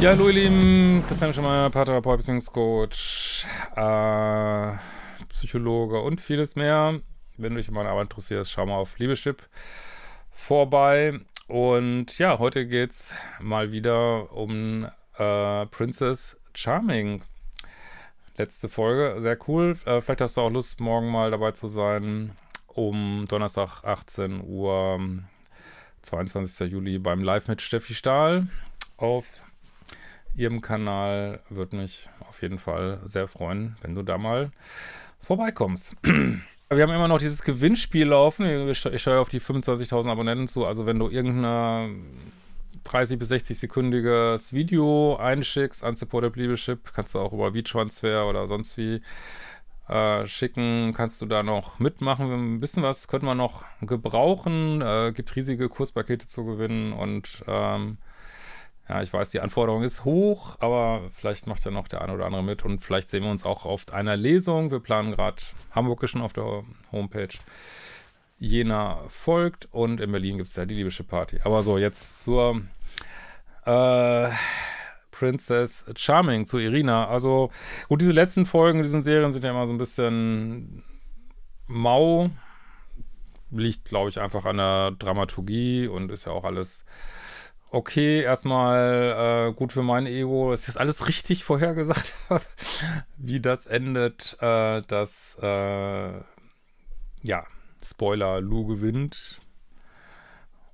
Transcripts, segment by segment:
Ja, hallo ihr Lieben, Christian Schemmer, Paartherapeut, Beziehungscoach, äh, Psychologe und vieles mehr. Wenn du dich in meiner Arbeit interessierst, schau mal auf Liebeschip vorbei. Und ja, heute geht's mal wieder um äh, Princess Charming. Letzte Folge, sehr cool. Äh, vielleicht hast du auch Lust, morgen mal dabei zu sein, um Donnerstag 18 Uhr, 22. Ähm, Juli beim Live mit Steffi Stahl auf ihrem Kanal. Würde mich auf jeden Fall sehr freuen, wenn du da mal vorbeikommst. Wir haben immer noch dieses Gewinnspiel laufen. Ich steuere auf die 25.000 Abonnenten zu. Also wenn du irgendeine 30 bis 60 sekündiges Video einschickst an Supported Liebeship, kannst du auch über V-Transfer oder sonst wie äh, schicken, kannst du da noch mitmachen. Ein bisschen was könnte man noch gebrauchen. Äh, gibt riesige Kurspakete zu gewinnen und ähm, ja, ich weiß, die Anforderung ist hoch, aber vielleicht macht ja noch der eine oder andere mit und vielleicht sehen wir uns auch auf einer Lesung. Wir planen gerade Hamburg schon auf der Homepage. Jena folgt und in Berlin gibt es ja die libysche Party. Aber so, jetzt zur äh, Princess Charming, zu Irina. Also, gut, diese letzten Folgen, diesen Serien sind ja immer so ein bisschen mau. Liegt, glaube ich, einfach an der Dramaturgie und ist ja auch alles okay, erstmal äh, gut für mein Ego, dass ich das alles richtig vorhergesagt habe, wie das endet, äh, dass, äh, ja, Spoiler, Lou gewinnt.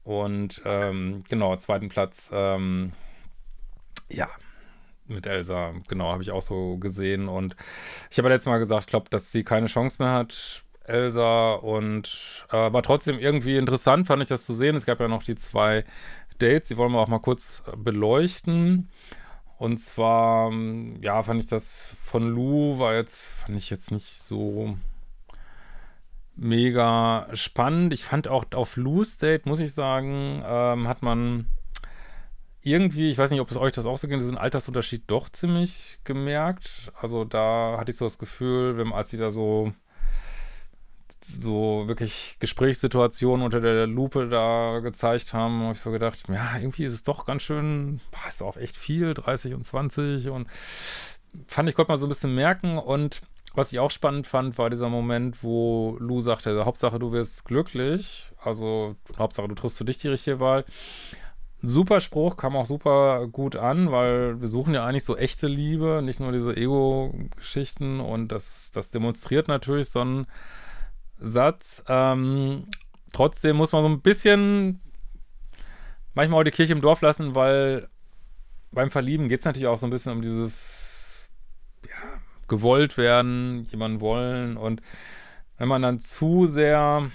Und ähm, genau, zweiten Platz, ähm, ja, mit Elsa, genau, habe ich auch so gesehen. Und ich habe letztes Mal gesagt, ich glaube, dass sie keine Chance mehr hat, Elsa. Und äh, war trotzdem irgendwie interessant, fand ich das zu sehen. Es gab ja noch die zwei Dates, die wollen wir auch mal kurz beleuchten. Und zwar, ja, fand ich das von Lou war jetzt, fand ich jetzt nicht so mega spannend. Ich fand auch auf Lou's Date, muss ich sagen, ähm, hat man irgendwie, ich weiß nicht, ob es euch das auch so geht, diesen Altersunterschied doch ziemlich gemerkt. Also da hatte ich so das Gefühl, wenn, als sie da so so wirklich Gesprächssituationen unter der Lupe da gezeigt haben, habe ich so gedacht, ja, irgendwie ist es doch ganz schön, boah, ist auch echt viel, 30 und 20 und fand ich, konnte man so ein bisschen merken und was ich auch spannend fand, war dieser Moment, wo Lu sagte, also Hauptsache du wirst glücklich, also Hauptsache du triffst für dich die richtige Wahl. Super Spruch, kam auch super gut an, weil wir suchen ja eigentlich so echte Liebe, nicht nur diese Ego-Geschichten und das, das demonstriert natürlich sondern Satz. Ähm, trotzdem muss man so ein bisschen manchmal auch die Kirche im Dorf lassen, weil beim Verlieben geht es natürlich auch so ein bisschen um dieses ja, gewollt werden, jemanden wollen. Und wenn man dann zu sehr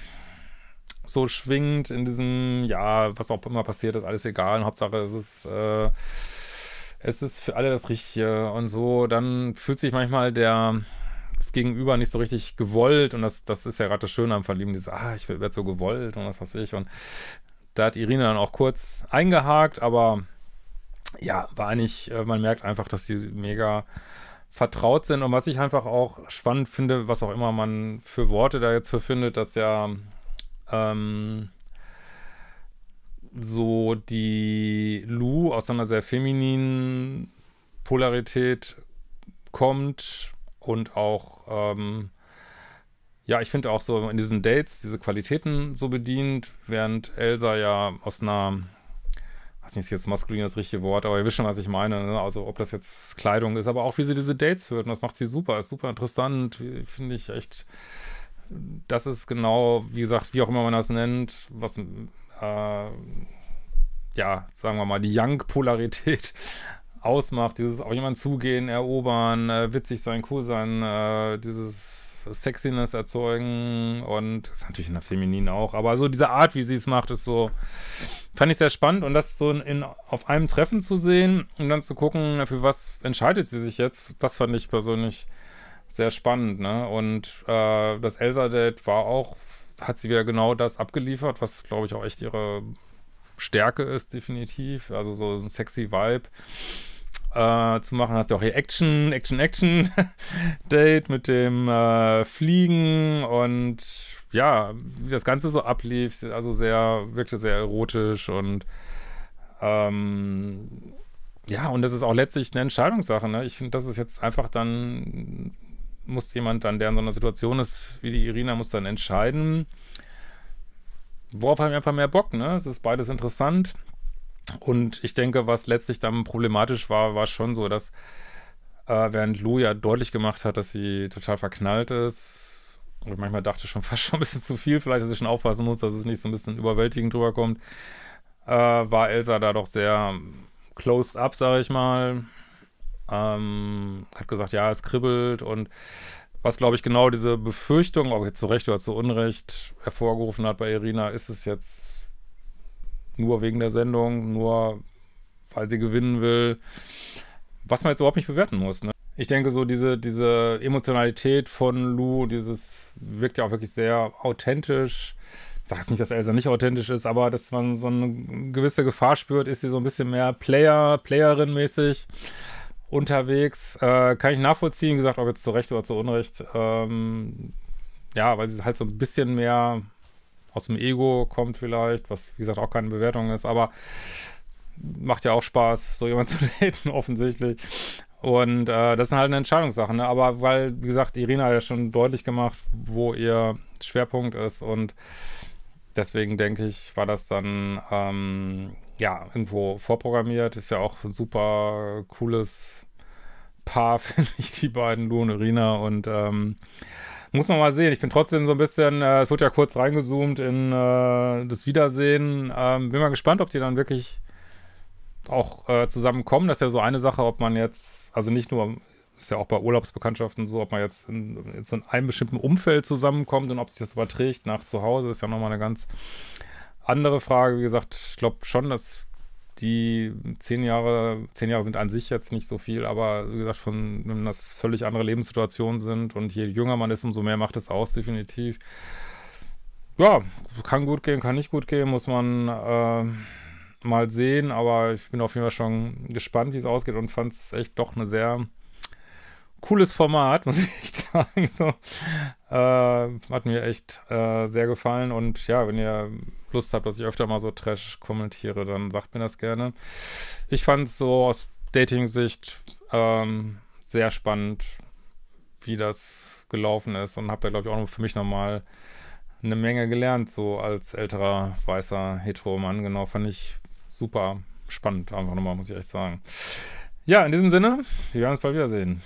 so schwingt in diesem, ja, was auch immer passiert, ist alles egal. Hauptsache, es ist, äh, es ist für alle das Richtige und so, dann fühlt sich manchmal der das Gegenüber nicht so richtig gewollt und das, das ist ja gerade das Schöne am Verlieben, dieses, ah, ich werde so gewollt und was weiß ich. Und da hat Irina dann auch kurz eingehakt, aber ja, war eigentlich, äh, man merkt einfach, dass sie mega vertraut sind. Und was ich einfach auch spannend finde, was auch immer man für Worte da jetzt für findet, dass ja ähm, so die Lu aus einer sehr femininen Polarität kommt, und auch, ähm, ja, ich finde auch so in diesen Dates diese Qualitäten so bedient, während Elsa ja aus einer, weiß nicht, ist jetzt maskulin das richtige Wort, aber ihr wisst schon, was ich meine, ne? also ob das jetzt Kleidung ist, aber auch wie sie diese Dates führt und das macht sie super, ist super interessant, finde ich echt, das ist genau, wie gesagt, wie auch immer man das nennt, was, äh, ja, sagen wir mal, die Young-Polarität ausmacht, dieses auf jemanden zugehen, erobern, äh, witzig sein, cool sein, äh, dieses Sexiness erzeugen und das ist natürlich in der Feminin auch, aber so diese Art, wie sie es macht, ist so, fand ich sehr spannend und das so in, auf einem Treffen zu sehen und dann zu gucken, für was entscheidet sie sich jetzt, das fand ich persönlich sehr spannend, ne? Und äh, das Elsa-Date war auch, hat sie wieder genau das abgeliefert, was glaube ich auch echt ihre Stärke ist, definitiv. Also so ein sexy Vibe äh, zu machen. Hat sie auch hier Action, Action, Action Date mit dem äh, Fliegen und ja, wie das Ganze so ablief. Also sehr, wirkte sehr erotisch und ähm, ja, und das ist auch letztlich eine Entscheidungssache. Ne? Ich finde, das ist jetzt einfach dann, muss jemand dann, der in so einer Situation ist wie die Irina, muss dann entscheiden, worauf haben wir einfach mehr Bock, ne? Es ist beides interessant. Und ich denke, was letztlich dann problematisch war, war schon so, dass äh, während Lou ja deutlich gemacht hat, dass sie total verknallt ist und manchmal dachte schon fast schon ein bisschen zu viel, vielleicht, dass sie schon aufpassen muss, dass es nicht so ein bisschen überwältigend drüber kommt, äh, war Elsa da doch sehr closed up, sage ich mal. Ähm, hat gesagt, ja, es kribbelt und was, glaube ich, genau diese Befürchtung, ob jetzt zu Recht oder zu Unrecht, hervorgerufen hat bei Irina, ist es jetzt nur wegen der Sendung, nur weil sie gewinnen will. Was man jetzt überhaupt nicht bewerten muss. Ne? Ich denke, so diese, diese Emotionalität von Lou, dieses wirkt ja auch wirklich sehr authentisch. Ich sage jetzt nicht, dass Elsa nicht authentisch ist, aber dass man so eine gewisse Gefahr spürt, ist sie so ein bisschen mehr Player, Playerin-mäßig unterwegs. Äh, kann ich nachvollziehen, gesagt, ob jetzt zu Recht oder zu Unrecht. Ähm, ja, weil sie halt so ein bisschen mehr aus dem Ego kommt vielleicht, was wie gesagt auch keine Bewertung ist, aber macht ja auch Spaß, so jemand zu daten offensichtlich. Und äh, das sind halt eine Entscheidungssache, ne? aber weil, wie gesagt, Irina hat ja schon deutlich gemacht, wo ihr Schwerpunkt ist und deswegen denke ich, war das dann ähm, ja irgendwo vorprogrammiert. Ist ja auch ein super cooles Paar, finde ich, die beiden, du und Irina und ähm, muss man mal sehen. Ich bin trotzdem so ein bisschen, äh, es wurde ja kurz reingezoomt in äh, das Wiedersehen. Ähm, bin mal gespannt, ob die dann wirklich auch äh, zusammenkommen. Das ist ja so eine Sache, ob man jetzt, also nicht nur, ist ja auch bei Urlaubsbekanntschaften so, ob man jetzt in, in so einem bestimmten Umfeld zusammenkommt und ob sich das überträgt nach zu Hause, ist ja nochmal eine ganz andere Frage. Wie gesagt, ich glaube schon, dass die zehn Jahre, zehn Jahre sind an sich jetzt nicht so viel, aber wie gesagt, von wenn das völlig andere Lebenssituationen sind und je jünger man ist, umso mehr macht es aus, definitiv. Ja, kann gut gehen, kann nicht gut gehen, muss man äh, mal sehen, aber ich bin auf jeden Fall schon gespannt, wie es ausgeht und fand es echt doch eine sehr cooles Format, muss ich sagen. So, äh, hat mir echt äh, sehr gefallen und ja, wenn ihr Lust habt, dass ich öfter mal so Trash kommentiere, dann sagt mir das gerne. Ich fand es so aus Dating-Sicht ähm, sehr spannend, wie das gelaufen ist und habe da, glaube ich, auch für mich nochmal eine Menge gelernt, so als älterer, weißer, hetero Mann. Genau, fand ich super spannend, einfach nochmal, muss ich echt sagen. Ja, in diesem Sinne, wir werden uns bald wiedersehen.